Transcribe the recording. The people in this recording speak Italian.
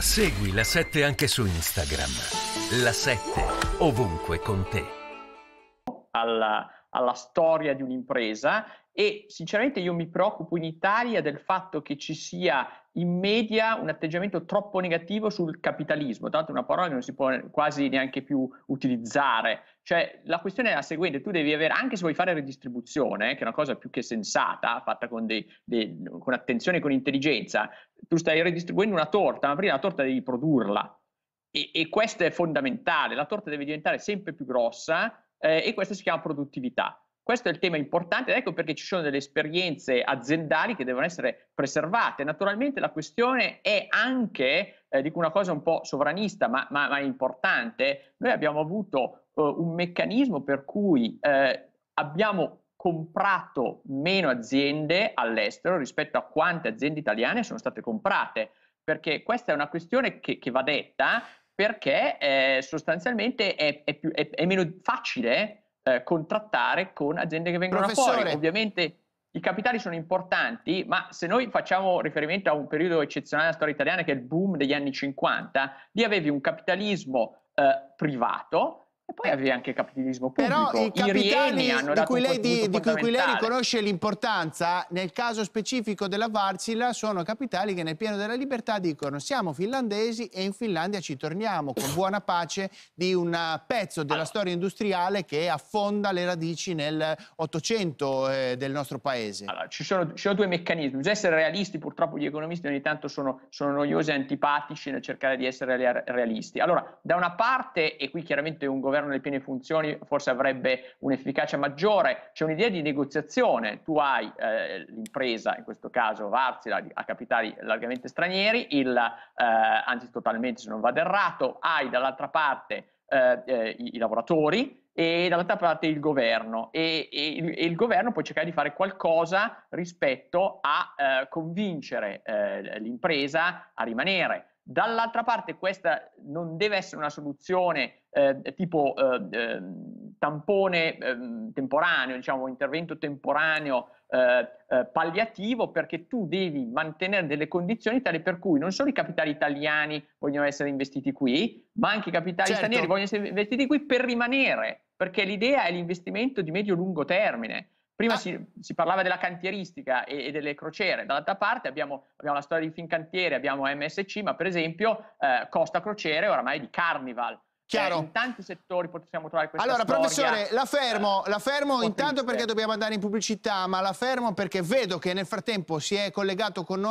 Segui la 7 anche su Instagram. La 7 ovunque con te. Alla, alla storia di un'impresa e sinceramente io mi preoccupo in Italia del fatto che ci sia in media un atteggiamento troppo negativo sul capitalismo, tanto una parola che non si può quasi neanche più utilizzare. Cioè la questione è la seguente, tu devi avere, anche se vuoi fare redistribuzione, eh, che è una cosa più che sensata, fatta con, dei, dei, con attenzione e con intelligenza, tu stai redistribuendo una torta, ma prima la torta devi produrla. E, e questo è fondamentale, la torta deve diventare sempre più grossa eh, e questo si chiama produttività. Questo è il tema importante, ecco perché ci sono delle esperienze aziendali che devono essere preservate. Naturalmente la questione è anche, eh, dico una cosa un po' sovranista, ma, ma, ma importante, noi abbiamo avuto eh, un meccanismo per cui eh, abbiamo comprato meno aziende all'estero rispetto a quante aziende italiane sono state comprate, perché questa è una questione che, che va detta perché eh, sostanzialmente è, è, più, è, è meno facile eh, contrattare con aziende che vengono Professore. fuori. Ovviamente i capitali sono importanti, ma se noi facciamo riferimento a un periodo eccezionale della storia italiana, che è il boom degli anni 50, lì avevi un capitalismo eh, privato e poi avevi anche il capitalismo pubblico. Però i capitani I hanno di cui lei, di, di cui lei riconosce l'importanza, nel caso specifico della Varsila, sono capitali che nel pieno della libertà dicono siamo finlandesi e in Finlandia ci torniamo con buona pace di un pezzo della allora. storia industriale che affonda le radici nell'Ottocento eh, del nostro paese. Allora, ci sono, ci sono, due meccanismi. Bisogna essere realisti, purtroppo gli economisti ogni tanto sono, sono noiosi e antipatici nel cercare di essere realisti. Allora, da una parte, e qui chiaramente un governo governo nelle piene funzioni forse avrebbe un'efficacia maggiore, c'è un'idea di negoziazione, tu hai eh, l'impresa, in questo caso Varsila, a capitali largamente stranieri, il, eh, anzi totalmente se non vado errato, hai dall'altra parte eh, eh, i, i lavoratori, e dall'altra parte il governo e, e, e, il governo può cercare di fare qualcosa rispetto a eh, convincere eh, l'impresa a rimanere. Dall'altra parte questa non deve essere una soluzione eh, tipo eh, ehm, tampone eh, temporaneo, diciamo intervento temporaneo eh, eh, palliativo perché tu devi mantenere delle condizioni tali per cui non solo i capitali italiani vogliono essere investiti qui, ma anche i capitali certo. stranieri vogliono essere investiti qui per rimanere, perché l'idea è l'investimento di medio-lungo termine. Prima ah. si, si, parlava della cantieristica e, e, delle crociere, dall'altra parte abbiamo, abbiamo la storia di Fincantieri, abbiamo MSC, ma per esempio eh, Costa Crociere oramai è di Carnival, eh, Chiaro. Eh, in tanti settori possiamo trovare questa Allora, storia, professore, la fermo, la fermo intanto perché dobbiamo andare in pubblicità, ma la fermo perché vedo che nel frattempo si è collegato con noi